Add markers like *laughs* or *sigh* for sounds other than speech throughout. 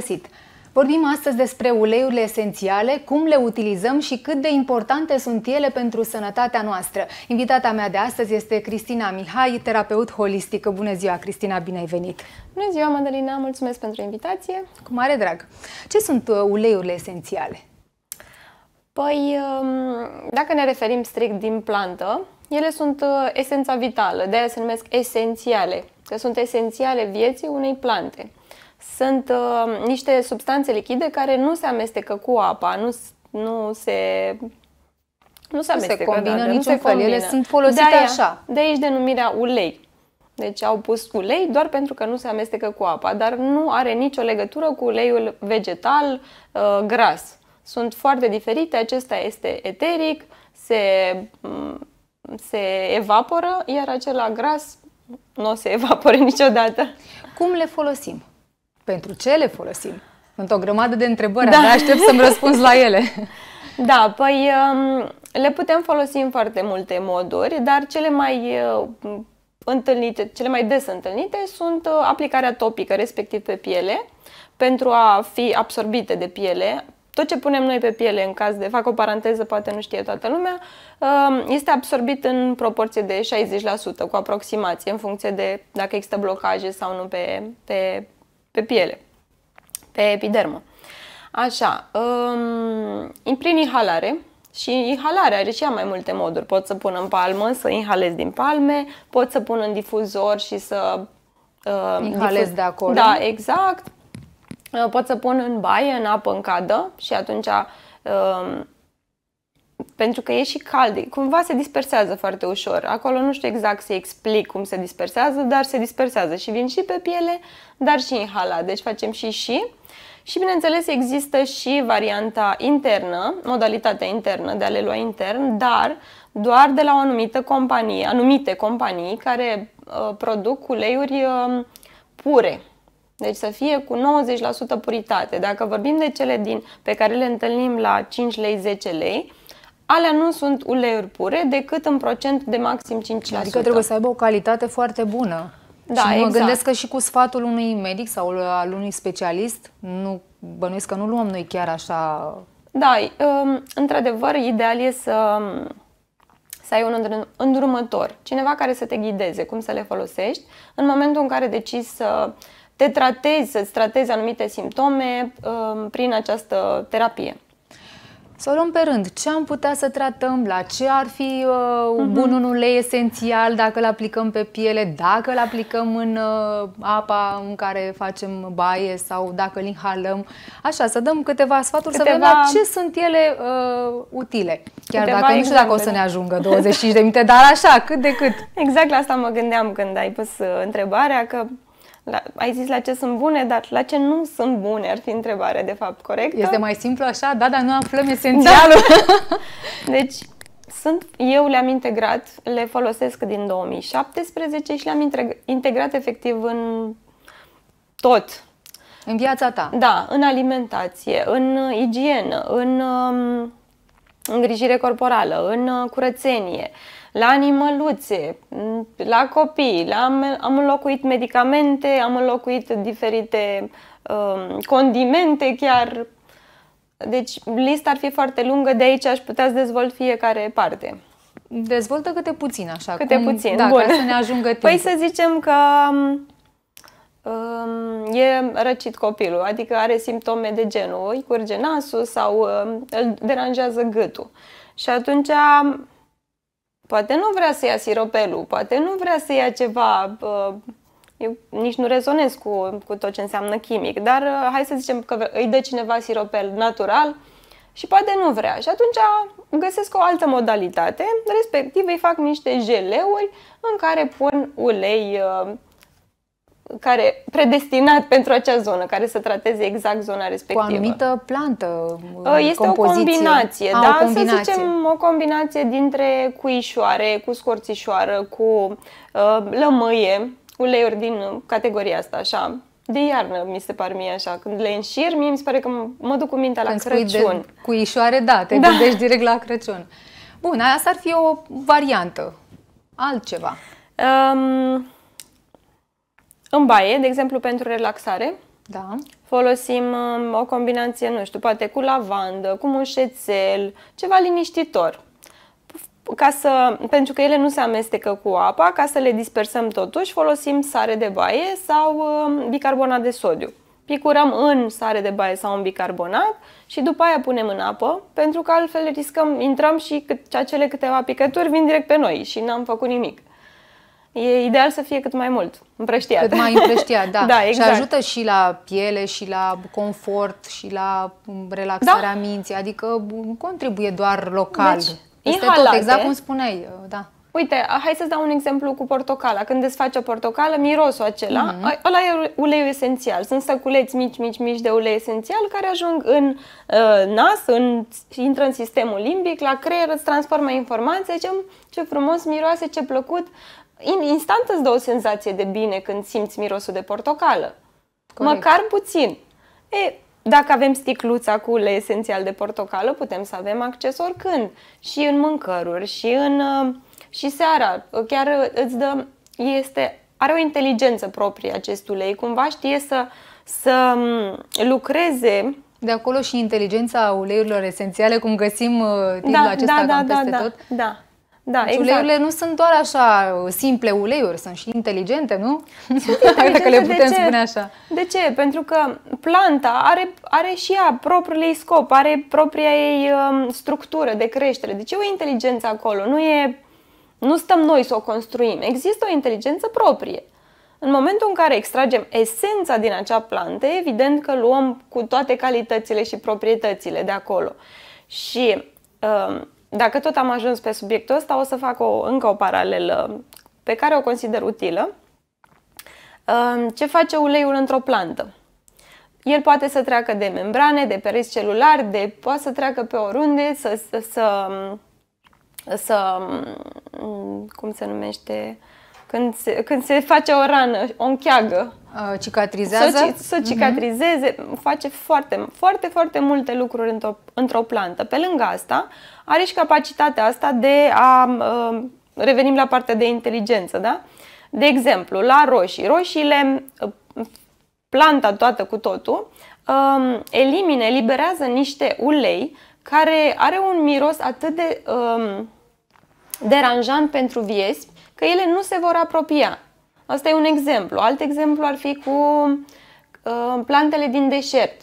găsit! Vorbim astăzi despre uleiurile esențiale, cum le utilizăm și cât de importante sunt ele pentru sănătatea noastră. Invitata mea de astăzi este Cristina Mihai, terapeut holistică. Bună ziua, Cristina, bine ai venit! Bună ziua, Madalina, mulțumesc pentru invitație! Cu mare drag! Ce sunt uh, uleiurile esențiale? Păi, um, dacă ne referim strict din plantă, ele sunt uh, esența vitală, de aia se numesc esențiale, că sunt esențiale vieții unei plante sunt uh, niște substanțe lichide care nu se amestecă cu apa, nu, nu se nu se amestecă, se combină da, niciun nu se fel, combină. ele sunt folosite de aia, așa. De aici denumirea ulei. Deci au pus ulei doar pentru că nu se amestecă cu apa, dar nu are nicio legătură cu uleiul vegetal uh, gras. Sunt foarte diferite, acesta este eteric, se, mm, se evaporă, iar acela gras nu se evapore *laughs* niciodată. Cum le folosim? Pentru ce le folosim? Sunt o grămadă de întrebări, da. abia aștept să-mi răspunzi la ele. *laughs* Da, păi um, le putem folosi în foarte multe moduri, dar cele mai uh, întâlnite, cele mai des întâlnite sunt uh, aplicarea topică, respectiv pe piele, pentru a fi absorbite de piele. Tot ce punem noi pe piele, în caz de, fac o paranteză, poate nu știe toată lumea, um, este absorbit în proporție de 60%, cu aproximație, în funcție de dacă există blocaje sau nu pe, pe pe piele, pe epidermă. Așa, um, prin inhalare, și inhalarea are și ea mai multe moduri. Pot să pun în palmă, să inhalez din palme, pot să pun în difuzor și să... Uh, inhalez difuz... de acolo. Da, exact. Uh, pot să pun în baie, în apă în cadă și atunci uh, pentru că e și cald, cumva se dispersează foarte ușor. Acolo nu știu exact să explic cum se dispersează, dar se dispersează și vin și pe piele, dar și inhala. deci facem și și. Și bineînțeles există și varianta internă, modalitatea internă de a le lua intern, dar doar de la o anumită companie, anumite companii care uh, produc uleiuri uh, pure. Deci să fie cu 90% puritate. Dacă vorbim de cele din, pe care le întâlnim la 5 lei, 10 lei, Alea nu sunt uleiuri pure decât în procent de maxim 5%. Adică trebuie să aibă o calitate foarte bună. Da, și mă exact. gândesc că și cu sfatul unui medic sau al unui specialist, nu bănuiesc că nu luăm noi chiar așa... Da, um, într-adevăr, ideal e să, um, să ai un îndrumător, cineva care să te ghideze cum să le folosești în momentul în care decizi să te tratezi, să-ți tratezi anumite simptome um, prin această terapie. Să luăm pe rând. Ce am putea să tratăm? La ce ar fi uh, un mhm. bun un ulei esențial dacă îl aplicăm pe piele, dacă îl aplicăm în uh, apa în care facem baie sau dacă îl inhalăm? Așa, să dăm câteva sfaturi câteva... să vedem la ce sunt ele uh, utile. Chiar câteva dacă nu știu dacă o să ne ajungă 25 de minute, dar așa, cât de cât. *laughs* Exact la asta mă gândeam când ai pus uh, întrebarea, că la, da, ai zis la ce sunt bune, dar la ce nu sunt bune ar fi întrebarea, de fapt, corect? Este mai simplu așa, da, dar nu aflăm esențialul. Da. *laughs* deci, sunt, eu le-am integrat, le folosesc din 2017 și le-am integrat efectiv în tot. În viața ta? Da, în alimentație, în igienă, în um, îngrijire corporală, în curățenie. Uh, la animăluțe, la copii, la, am înlocuit medicamente, am înlocuit diferite um, condimente chiar. Deci lista ar fi foarte lungă, de aici aș putea să dezvolt fiecare parte. Dezvoltă câte puțin așa. Câte cum, puțin, da, bun. ca să ne ajungă timp. Păi să zicem că um, um, e răcit copilul, adică are simptome de genul, îi curge nasul sau um, îl deranjează gâtul. Și atunci Poate nu vrea să ia siropelul, poate nu vrea să ia ceva... Eu nici nu rezonez cu, cu tot ce înseamnă chimic, dar uh, hai să zicem că îi dă cineva siropel natural și poate nu vrea. Și atunci găsesc o altă modalitate, respectiv îi fac niște geleuri în care pun ulei uh, care predestinat pentru acea zonă, care să trateze exact zona respectivă. Cu anumită plantă, uh, uh, Este compoziție. o combinație, A, ah, da? O combinație. Să zicem o combinație dintre cuișoare, cu scorțișoară, cu uh, lămâie, uleiuri din categoria asta, așa, de iarnă, mi se par mie așa. Când le înșir, mie mi se pare că mă duc cu mintea Când la Crăciun. De cuișoare, da, te da. gândești direct la Crăciun. Bun, asta ar fi o variantă, altceva. Um, în baie, de exemplu, pentru relaxare, da. folosim um, o combinație, nu știu, poate cu lavandă, cu mușețel, ceva liniștitor. Ca să, pentru că ele nu se amestecă cu apa, ca să le dispersăm totuși, folosim sare de baie sau um, bicarbonat de sodiu picurăm în sare de baie sau în bicarbonat și după aia punem în apă, pentru că altfel riscăm, intrăm și cât, acele câteva picături vin direct pe noi și n-am făcut nimic e ideal să fie cât mai mult împrăștiat. Cât mai împrăștiat, *laughs* da. da exact. Și ajută și la piele, și la confort, și la mm, relaxarea da. minții, adică mm, contribuie doar local. Deci, este inhalate, tot, exact cum spuneai, da. Uite, hai să-ți dau un exemplu cu portocala. Când desfaci o portocală, mirosul acela, mm-hmm. ăla e uleiul esențial. Sunt săculeți mici, mici, mici de ulei esențial care ajung în uh, nas, în, intră în sistemul limbic, la creier, îți transformă informația, zicem ce frumos miroase, ce plăcut. In, instant îți dă o senzație de bine când simți mirosul de portocală. Corect. Măcar puțin. E, dacă avem sticluța cu ulei esențial de portocală, putem să avem acces oricând. Și în mâncăruri, și în... Uh, și seara chiar îți dă, este, are o inteligență proprie acest ulei, cumva știe să, să lucreze de acolo și inteligența uleiurilor esențiale, cum găsim titlul uh, da, acesta da, cam da, da peste da, tot. Da, da. Da, deci exact. Uleiurile nu sunt doar așa simple uleiuri, sunt și inteligente, nu? Sunt inteligente, *laughs* Dacă le putem de ce? spune așa. De ce? Pentru că planta are, are și ea propriul ei scop, are propria ei um, structură de creștere. Deci e o inteligență acolo, nu e nu stăm noi să o construim. Există o inteligență proprie. În momentul în care extragem esența din acea plantă, evident că luăm cu toate calitățile și proprietățile de acolo. Și um, dacă tot am ajuns pe subiectul ăsta, o să fac o, încă o paralelă pe care o consider utilă. Um, ce face uleiul într-o plantă? El poate să treacă de membrane, de pereți celulari, de, poate să treacă pe oriunde, să, să, să să, mm, cum se numește, când se, când se face o rană, o încheagă. Cicatrizează? Să, să mhm. cicatrizeze, uh-huh. face foarte, foarte, foarte multe lucruri într-o, într-o plantă. Pe lângă asta, are și capacitatea asta de a, ă, revenim la partea de inteligență, da? De exemplu, la roșii. Roșiile, ă, planta toată cu totul, ă, elimine, eliberează niște ulei care are un miros atât de um, deranjant pentru viespi că ele nu se vor apropia. Asta e un exemplu. Alt exemplu ar fi cu uh, plantele din deșert.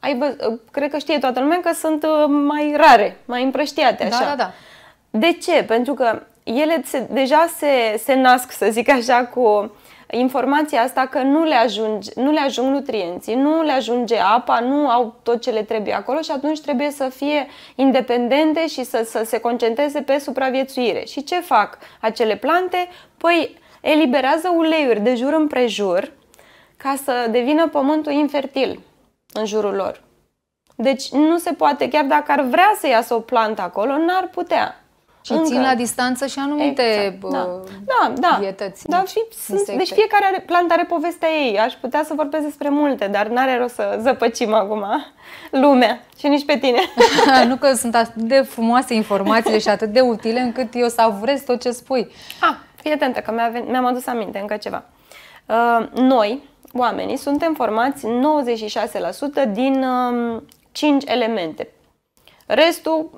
Ai vă, uh, cred că știe toată lumea că sunt uh, mai rare, mai împrăștiate da, așa. Da, da, da. De ce? Pentru că ele se, deja se, se nasc, să zic așa, cu informația asta că nu le, ajunge, nu le ajung nutrienții, nu le ajunge apa, nu au tot ce le trebuie acolo și atunci trebuie să fie independente și să, să se concentreze pe supraviețuire. Și ce fac acele plante? Păi eliberează uleiuri de jur împrejur ca să devină pământul infertil în jurul lor. Deci nu se poate, chiar dacă ar vrea să iasă o plantă acolo, n-ar putea. Și Încă. țin la distanță și anumite exact. da. Da, da. vietăți. Da, și sunt, deci fiecare are, plantă are povestea ei. Aș putea să vorbesc despre multe, dar n-are rost să zăpăcim acum lumea și nici pe tine. *laughs* nu că sunt atât de frumoase informațiile și atât de utile încât eu savurez tot ce spui. Ah, fii atentă că mi-am mi adus aminte încă ceva. Uh, noi, oamenii, suntem formați 96% din uh, um, 5 elemente Restul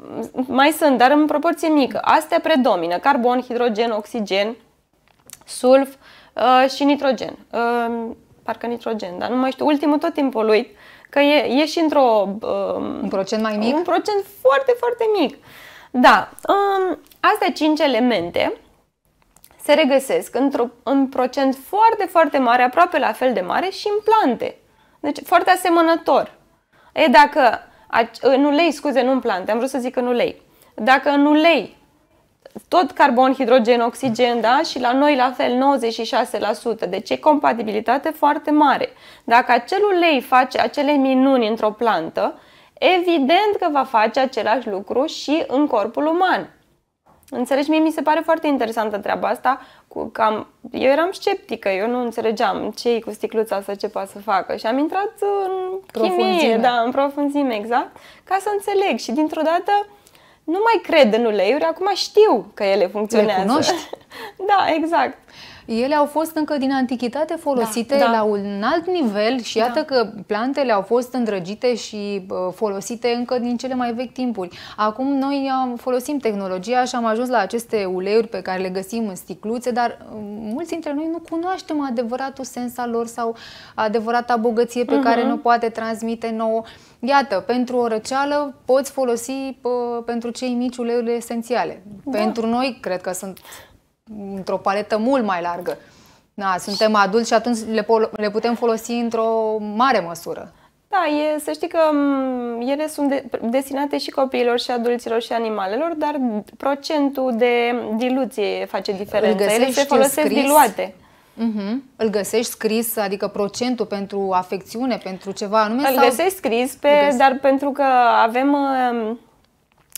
mai sunt, dar în proporție mică. Astea predomină, carbon, hidrogen, oxigen, sulf uh, și nitrogen. Uh, parcă nitrogen, dar nu mai știu, ultimul tot timpul lui, că e, e și într-o... Uh, un procent mai mic? Un procent foarte, foarte mic. Da, uh, astea cinci elemente se regăsesc într-un în procent foarte, foarte mare, aproape la fel de mare și în plante. Deci foarte asemănător. E, dacă în ă, ulei, scuze, nu în plante, am vrut să zic în ulei. Dacă în ulei, tot carbon, hidrogen, oxigen, da? Și la noi la fel, 96%. Deci e compatibilitate foarte mare. Dacă acel ulei face acele minuni într-o plantă, evident că va face același lucru și în corpul uman. Înțelegi? Mie mi se pare foarte interesantă treaba asta. Cu, cam, eu eram sceptică, eu nu înțelegeam ce e cu sticluța asta, ce poate să facă. Și am intrat în profunzime. da, în profunzime, exact, ca să înțeleg. Și dintr-o dată nu mai cred în uleiuri, acum știu că ele funcționează. Le cunoști? *laughs* da, exact. Ele au fost încă din antichitate da, folosite da, da. la un alt nivel și da. iată da. că plantele au fost îndrăgite și folosite încă din cele mai vechi timpuri. Acum noi folosim tehnologia și am ajuns la aceste uleiuri pe care le găsim în sticluțe, dar uh, mulți dintre noi nu cunoaștem adevăratul sens al lor sau adevărata bogăție pe uh-huh. care mhm. nu poate transmite nouă. Iată, pentru o răceală poți folosi pă, pentru cei mici uleiuri esențiale. Da. Pentru noi, cred că sunt într-o paletă mult mai largă. Da, suntem adulți și atunci le, le putem folosi într-o mare măsură. Da, e, să știi că ele sunt de, destinate și copiilor, și adulților, și animalelor, dar procentul de diluție face diferența. Ele se folosesc scris? diluate. Uh-huh. Îl găsești scris, adică procentul pentru afecțiune, pentru ceva anume? Îl sau... găsești scris, pe, găsești. dar pentru că avem uh,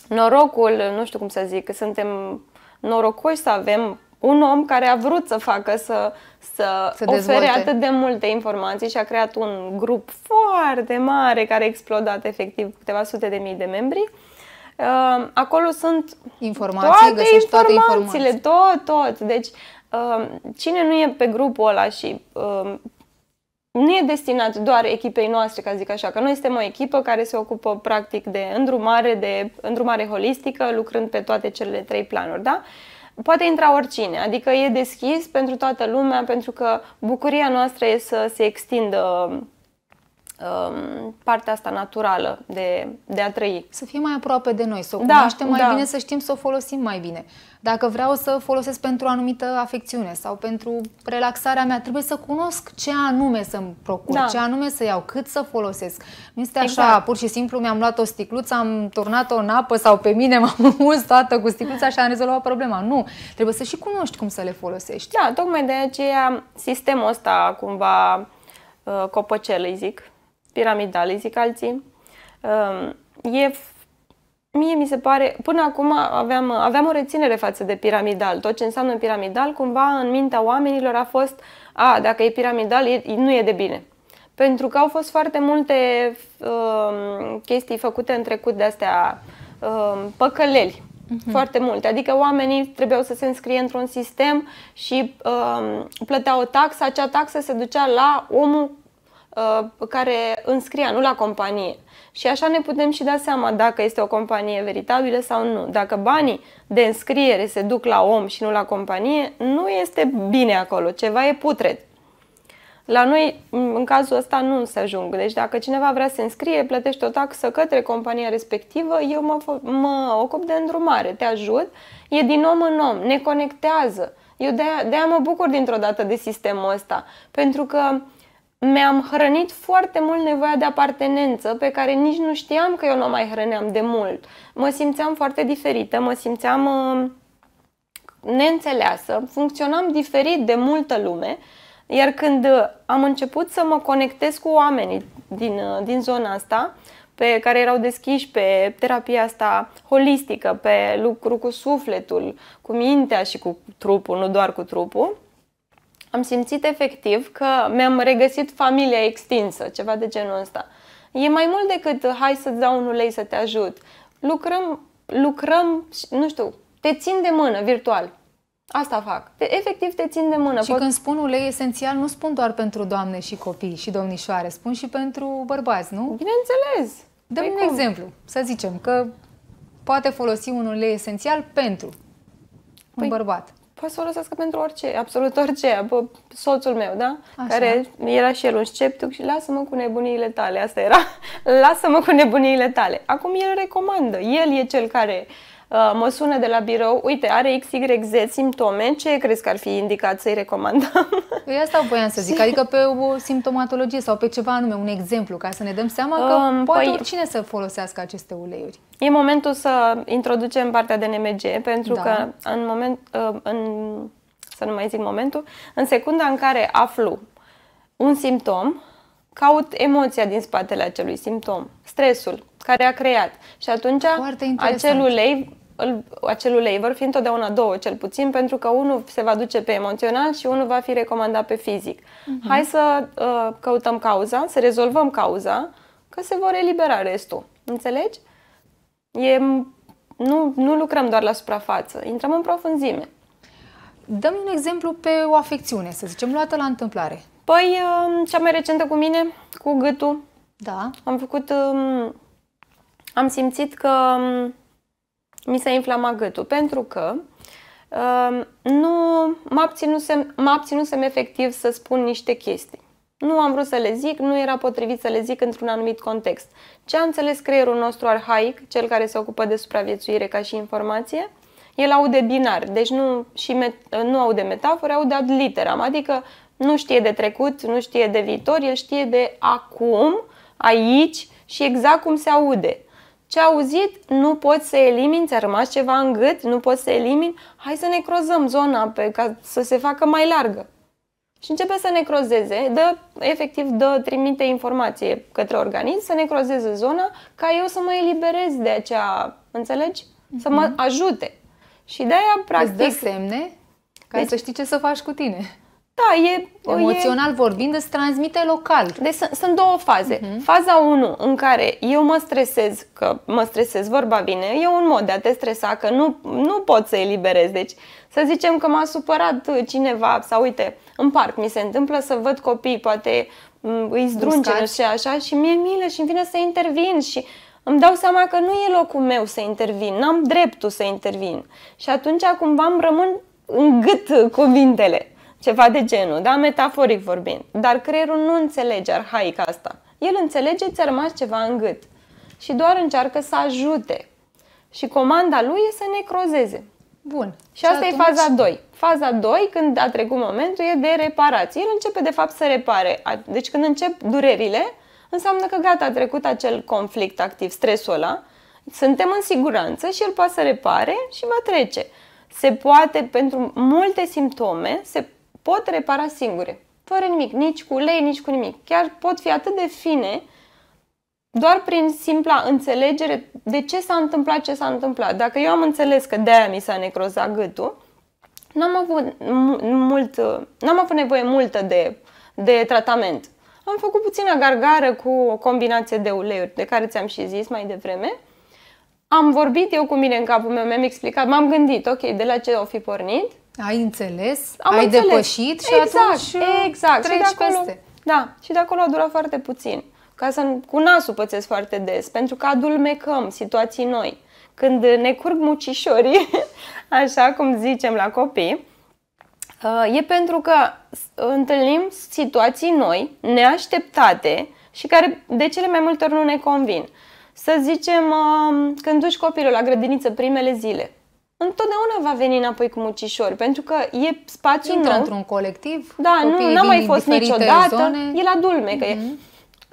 norocul, nu știu cum să zic, că suntem norocoși să avem un om care a vrut să facă, să, să, să ofere dezvolte. atât de multe informații și a creat un grup foarte mare care a explodat efectiv câteva sute de mii de membri. Ehm, acolo sunt informații, toate informațiile, toate informațiile, tot, tot. Deci, ehm, cine nu e pe grupul ăla și ehm, nu e destinat doar echipei noastre, ca zic așa, că noi suntem o echipă care se ocupă practic de îndrumare, de îndrumare holistică, lucrând pe toate cele trei planuri, da? Poate intra oricine, adică e deschis pentru toată lumea, pentru că bucuria noastră e să se extindă Um, partea asta naturală de, de a trăi. Să fie mai aproape de noi, să o da, cunoaștem da, mai da. bine, să știm să o folosim mai bine. Dacă vreau să folosesc pentru o anumită afecțiune sau pentru relaxarea mea, trebuie să cunosc ce anume să-mi procur, da. ce anume să iau, cât să folosesc. Nu este exact. așa, pur și simplu mi-am luat o sticluță, am turnat-o în apă sau pe mine *laughs* m-am mus toată cu sticluța și am rezolvat problema. Nu, trebuie să și cunoști cum să le folosești. Da, tocmai de aceea sistemul ăsta cumva uh, copăcel, îi zic, piramidale, zic alții. Um, e, mie mi se pare, până acum aveam, aveam o reținere față de piramidal. Tot ce înseamnă piramidal, cumva în mintea oamenilor a fost, a, dacă e piramidal, e, nu e de bine. Pentru că au fost foarte multe uh, chestii făcute în trecut de astea uh, um, păcăleli, uh-huh. foarte multe. Adică oamenii trebuiau să se înscrie într-un sistem și uh, plăteau o taxă, acea taxă se ducea la omul Uh, care înscria, nu la companie. Și așa ne putem și da seama dacă este o companie veritabilă sau nu. Dacă banii de înscriere se duc la om și nu la companie, nu este bine acolo, ceva e putred. La noi, în cazul ăsta, nu se ajung. Deci dacă cineva vrea să se înscrie, plătește o taxă către compania respectivă, eu mă, mă ocup de îndrumare, te ajut, e din om în om, ne conectează. Eu de-aia, de-aia mă bucur dintr-o dată de sistemul ăsta, pentru că uh, mi-am hrănit foarte mult nevoia de apartenență pe care nici nu știam că eu nu o mai hrăneam de mult. Mă simțeam foarte diferită, mă simțeam uh, neînțeleasă, funcționam diferit de multă lume, iar când uh, am început să mă conectez cu oamenii din, uh, din zona asta, pe care erau deschiși pe terapia asta holistică, pe lucru cu sufletul, cu mintea și cu trupul, nu doar cu trupul, am simțit efectiv că mi-am regăsit familia extinsă, ceva de genul ăsta. E mai mult decât hai să-ți dau un ulei să te ajut. Lucrăm, lucrăm, nu știu, te țin de mână virtual. Asta fac. efectiv te țin de mână. Și Pot... când spun ulei esențial, nu spun doar pentru doamne și copii și domnișoare, spun și pentru bărbați, nu? Bineînțeles! Dăm păi un cum? exemplu. Să zicem că poate folosi un ulei esențial pentru păi... un bărbat poate să folosească pentru orice, absolut orice. Bă, soțul meu, da? Așa. Care era și el un sceptic și lasă-mă cu nebuniile tale. Asta era. *laughs* lasă-mă cu nebuniile tale. Acum el recomandă. El e cel care uh, Uh, mă sună de la birou, uite, are XYZ simptome, ce crezi că ar fi indicat să-i recomandăm? Eu *laughs* păi asta voiam să zic, *laughs* adică pe o simptomatologie sau pe ceva anume, un exemplu, ca să ne dăm seama că um, poate păi, oricine să folosească aceste uleiuri. E momentul să introducem partea de NMG, pentru da. că în moment, uh, în, să nu mai zic momentul, în secunda în care aflu un simptom, caut emoția din spatele acelui simptom, stresul care a creat. Și atunci acel ulei acel ulei. Vor fi întotdeauna două, cel puțin, pentru că unul se va duce pe emoțional și unul va fi recomandat pe fizic. Uh-huh. Hai să uh, căutăm cauza, să rezolvăm cauza, că se vor elibera restul. Înțelegi? E, nu, nu lucrăm doar la suprafață, intrăm în profunzime. Dăm un exemplu pe o afecțiune, să zicem, luată la întâmplare. Păi, uh, cea mai recentă cu mine, cu gâtul. Da. Am făcut... Uh, am simțit că um, mi s-a inflamat gâtul, pentru că uh, nu m-a abținusem, m-a abținusem efectiv să spun niște chestii. Nu am vrut să le zic, nu era potrivit să le zic într-un anumit context. Ce a înțeles creierul nostru arhaic, cel care se ocupă de supraviețuire ca și informație, el aude binar, deci nu, și met, uh, nu aude metafore, aude ad literam, adică nu știe de trecut, nu știe de viitor, el știe de acum, aici și exact cum se aude ce auzit, nu poți să elimini, ți-a rămas ceva în gât, nu poți să elimini, hai să necrozăm zona pe, ca să se facă mai largă. Și începe să necrozeze, dă, efectiv dă, trimite informație către organism să necrozeze zona ca eu să mă eliberez de acea, înțelegi? Să mă mhm. ajute. Și de-aia, practic... Îți dă semne ca deci, să știi ce să faci cu tine. Da, e... Emoțional e... vorbind îți transmite local. Deci sunt, sunt două faze. Uh-huh. Faza 1 în care eu mă stresez, că mă stresez, vorba bine, e un mod de a te stresa, că nu, nu pot să eliberez. Deci să zicem că m-a supărat cineva sau uite, în parc mi se întâmplă să văd copii, poate îi zdrunge și așa și mie milă și îmi vine să intervin și îmi dau seama că nu e locul meu să intervin, n-am dreptul să intervin. Și atunci cumva îmi rămân în gât cuvintele ceva de genul, da? metaforic vorbind. Dar creierul nu înțelege arhaic asta. El înțelege ți-a rămas ceva în gât și doar încearcă să ajute. Și comanda lui e să necrozeze. Bun. Și, asta atunci... e faza 2. Faza 2, când a trecut momentul, e de reparație. El începe, de fapt, să repare. Deci când încep durerile, înseamnă că gata, a trecut acel conflict activ, stresul ăla, suntem în siguranță și el poate să repare și va trece. Se poate, pentru multe simptome, se pot repara singure, fără nimic, nici cu ulei, nici cu nimic. Chiar pot fi atât de fine doar prin simpla înțelegere de ce s-a întâmplat, ce s-a întâmplat. Dacă eu am înțeles că de-aia mi s-a necrozat gâtul, n-am avut, mult, n-am avut nevoie multă de, de tratament. Am făcut puțină gargară cu o combinație de uleiuri, de care ți-am și zis mai devreme. Am vorbit eu cu mine în capul meu, mi-am explicat, m-am gândit, ok, de la ce o fi pornit ai înțeles, Am ai înțeles. depășit și exact, atunci uh, exact. treci și de acolo, peste. Da, și de acolo a durat foarte puțin. Ca să cu nasul pățesc foarte des, pentru că adulmecăm situații noi. Când ne curg mucișorii, *laughs* așa cum zicem la copii, uh, e pentru că întâlnim situații noi, neașteptate și care de cele mai multe ori nu ne convin. Să zicem, uh, când duci copilul la grădiniță primele zile, întotdeauna va veni înapoi cu mucișori, pentru că e spațiu Intră nou. într-un colectiv, Da, nu n-a mai fost niciodată, zone. e la că Mm-hmm. E,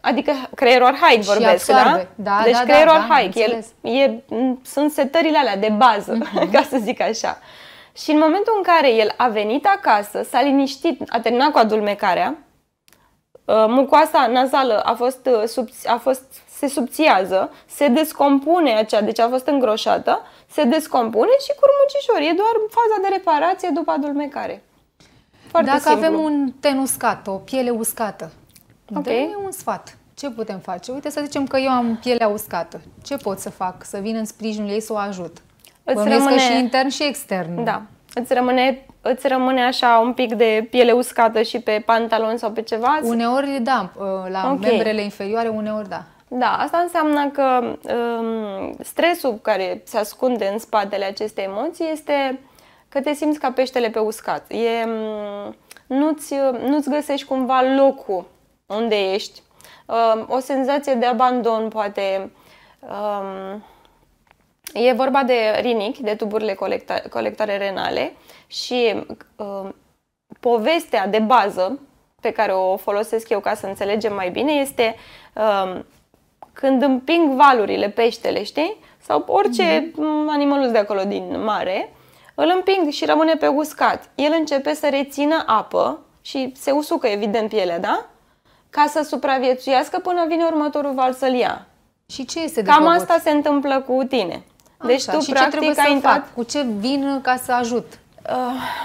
adică creierul arhaic vorbesc, da? da? Deci da, creierul da, arhaic, da, el, e, sunt setările alea de bază, mm-hmm. *laughs* ca să zic așa. Și în momentul în care el a venit acasă, s-a liniștit, a terminat cu adulmecarea, ă, mucoasa nazală a fost, ă, a fost, se subțiază, se descompune acea, deci a fost îngroșată se descompune și curmucișor. E doar faza de reparație după adulmecare. Foarte Dacă simplu. avem un ten uscat, o piele uscată, okay. dă un sfat. Ce putem face? Uite, să zicem că eu am pielea uscată. Ce pot să fac? Să vin în sprijinul ei, să o ajut. Îți Bănuiesc rămâne... și intern și extern. Da. Îți rămâne, îți rămâne așa un pic de piele uscată și pe pantalon sau pe ceva? Uneori, da. La okay. membrele inferioare, uneori, da. Da, asta înseamnă că um, stresul care se ascunde în spatele acestei emoții este că te simți ca peștele pe uscat. E, um, nu-ți, nu-ți găsești cumva locul unde ești. Um, o senzație de abandon poate... Um, E vorba de rinic, de tuburile colecta- colectare renale și uh, povestea de bază pe care o folosesc eu ca să înțelegem mai bine este uh, când împing valurile, peștele, știi? Sau orice mm-hmm. animalul de acolo din mare, îl împing și rămâne pe uscat. El începe să rețină apă și se usucă, evident, pielea, da? Ca să supraviețuiască până vine următorul val să-l ia. Și ce este Cam de asta se întâmplă cu tine. Deci tu, și practic, ce trebuie ai intrat... fac? Cu ce vin ca să ajut? Uh,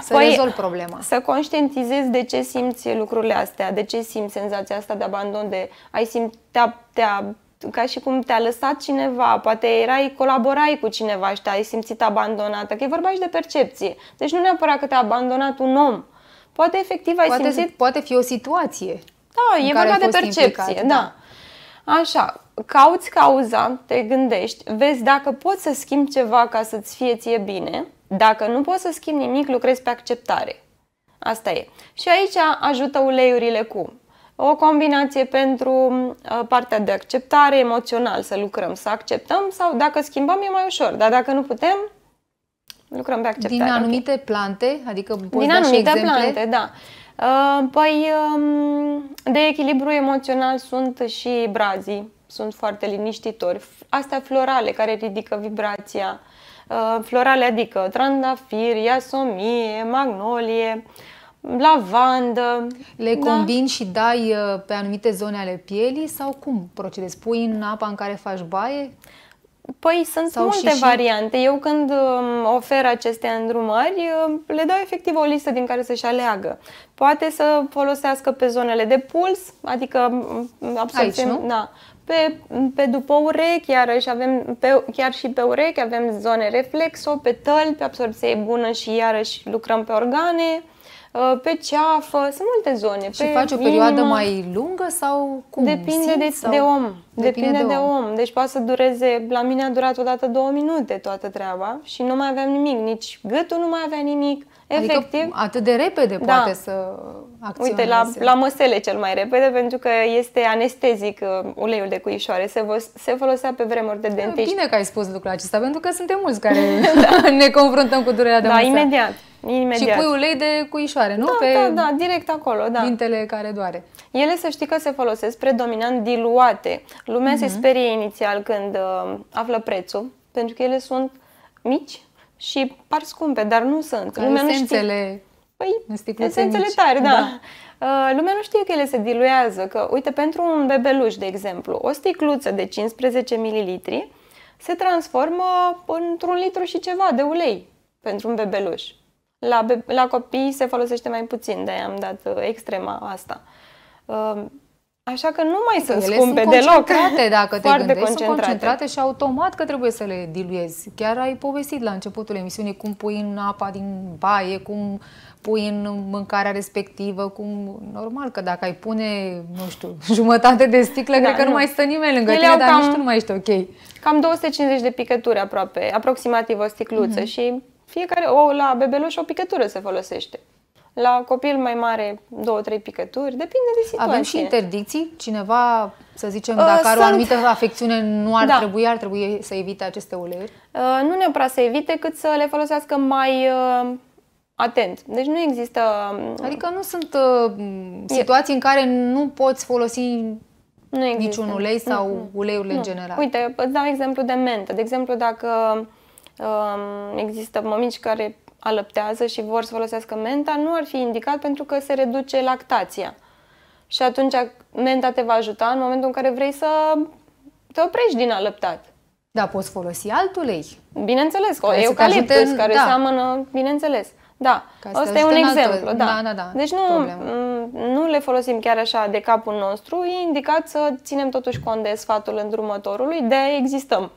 să păi, rezolv problema. Să conștientizezi de ce simți lucrurile astea, de ce simți senzația asta de abandon, de ai simțit te-a, te-a ca și cum te-a lăsat cineva, poate erai, colaborai cu cineva și te-ai simțit abandonată, că e vorba și de percepție. Deci nu neapărat că te-a abandonat un om, poate efectiv ai poate, simțit... Poate fi o situație. Da, e vorba de percepție, da. da. Așa, cauți cauza, te gândești, vezi dacă poți să schimbi ceva ca să-ți fie ție bine, dacă nu poți să schimbi nimic, lucrezi pe acceptare. Asta e. Și aici ajută uleiurile cu o combinație pentru uh, partea de acceptare, emoțional să lucrăm, să acceptăm sau dacă schimbăm e mai ușor, dar dacă nu putem, lucrăm pe acceptare. Din anumite okay. plante, adică poți Din da anumite și exemple? plante, da. Uh, păi, um, de echilibru emoțional sunt și brazii, sunt foarte liniștitori. Astea florale care ridică vibrația, uh, florale adică trandafir, iasomie, magnolie, lavandă. Le da. combini și dai uh, pe anumite zone ale pielii sau cum procedezi? Pui în apa în care faci baie? Păi sunt Sau multe și, variante. Eu când um, ofer aceste îndrumări, um, le dau efectiv o listă din care să-și aleagă. Poate să folosească pe zonele de puls, adică um, absolut da, pe, pe după urechi, iarăși avem pe, chiar și pe urechi avem zone reflexo, pe tălpi, pe absorpție bună și iarăși lucrăm pe organe. Uh, pe ceafă, sunt multe zone. Și pe faci o perioadă mai lungă sau cum? Depinde de, sau? de om. Depinde, depinde de, om. de om. Deci poate să dureze, la mine a durat odată două minute toată treaba și nu mai aveam nimic, nici gâtul nu mai avea nimic. Adică Efectiv. Adică atât de repede da. poate să acționeze. Uite, la, la măsele cel mai repede, pentru că este anestezic uh, uleiul de cuișoare. Se, vo- se folosea pe vremuri de da, dentiști. Bine că ai spus lucrul acesta, pentru că suntem mulți *laughs* care da. ne confruntăm cu durerea de da, Da, imediat. Imediat. Și pui ulei de cuișoare, nu? Da, Pe da, da, direct acolo, da. Dintele care doare. Ele să știi că se folosesc predominant diluate. Lumea uh-huh. se mhm. sperie inițial când uh, află prețul, pentru că ele sunt mici și par scumpe, dar nu sunt. Că Lumea esențele... Nu știe... Păi, esențele mici. tari, da. da. Uh, lumea nu știe că ele se diluează, că, uite, pentru un bebeluș, de exemplu, o sticluță de 15 ml se transformă într-un litru și ceva de ulei pentru un bebeluș. La, la copii se folosește mai puțin, de am dat uh, extrema asta. Um, așa că nu mai sunt Ele scumpe sunt deloc. *laughs* dacă te Foarte gândești, concentrate. sunt concentrate și automat că trebuie să le diluezi. Chiar ai povestit la începutul emisiunii cum pui în apa din baie, cum pui în mâncarea respectivă, cum normal că dacă ai pune, nu știu, *laughs* jumătate de sticlă, da, cred că nu. nu mai stă nimeni lângă Ele tine, dar cam, nici tu nu mai ești ok. Cam 250 de picături aproape, aproximativ o sticluță mm-hmm. și fiecare ou la bebeluș o picătură se folosește. La copil mai mare, două, trei picături, depinde de situație. Avem și interdicții? Cineva, să zicem, uh, dacă uh, are sunt... o anumită afecțiune, nu ar da. trebui, ar trebui să evite aceste uleiuri? Uh, nu neapărat să evite, cât să le folosească mai uh, atent. Deci nu există... Um, adică nu sunt uh, situații e... în care nu poți folosi nu niciun ulei sau mm, mm. nu, uleiurile nu. în general. Uite, îți dau exemplu de mentă. De exemplu, dacă există mămici care alăptează și vor să folosească menta, nu ar fi indicat pentru că se reduce lactația. Și atunci menta te va ajuta în momentul în care vrei să te oprești din alăptat. Da, poți folosi altul ei. Bineînțeles, care eucaliptus, ajute, care da. seamănă, bineînțeles. Da, ăsta e un exemplu. Altă... Da. da, da, da. Deci nu, nu le folosim chiar așa de capul nostru. E indicat să ținem totuși cont de sfatul îndrumătorului, de existăm.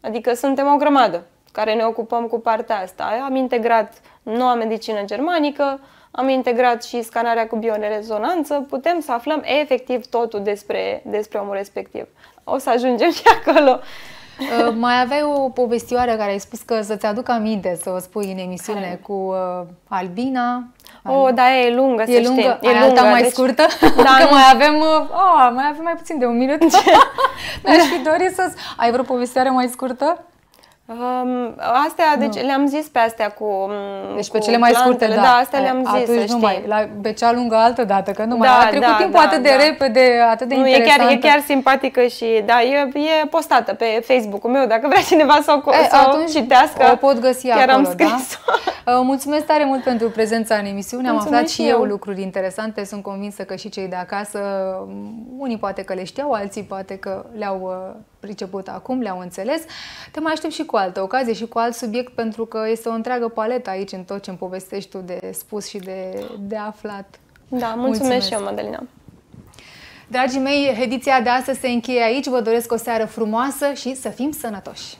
Adică suntem o grămadă care ne ocupăm cu partea asta. Am integrat noua medicină germanică, am integrat și scanarea cu bionerezonanță, putem să aflăm efectiv totul despre, despre omul respectiv. O să ajungem *laughs* și acolo. Uh, mai aveai o povestioare care ai spus că să-ți aduc aminte să o spui în emisiune care? cu uh, Albina. O, oh, da, e lungă, e să lungă. Știi. E Ai lungă, alta mai deci... scurtă? *laughs* Da, că nu... mai avem, uh, oh, mai avem mai puțin de un minut. *laughs* Mi-aș fi dorit să... Ai vreo povestioare mai scurtă? Um, astea, deci nu. le-am zis pe astea cu um, Deci cu pe cele mai plantele, scurte, da. da astea le-am zis, Atunci să nu mai, la becea lungă altă dată, că nu mai da, a trecut da, timpul da, atât de da. repede, atât de nu, interesantă. E chiar, e chiar simpatică și, da, e, e postată pe Facebook-ul meu, dacă vrea cineva să o, e, să atunci o citească, o pot găsi chiar acolo, am scris da? *laughs* Mulțumesc tare mult pentru prezența în emisiune, Mulțumesc am aflat și eu lucruri interesante, sunt convinsă că și cei de acasă, unii poate că le știau, alții poate că le-au uh, priceput acum, le-au înțeles. Te mai aștept și cu altă ocazie și cu alt subiect pentru că este o întreagă paletă aici în tot ce îmi povestești tu de spus și de, de aflat. Da, mulțumesc, mulțumesc. și eu, Madalina. Dragii mei, ediția de astăzi se încheie aici. Vă doresc o seară frumoasă și să fim sănătoși!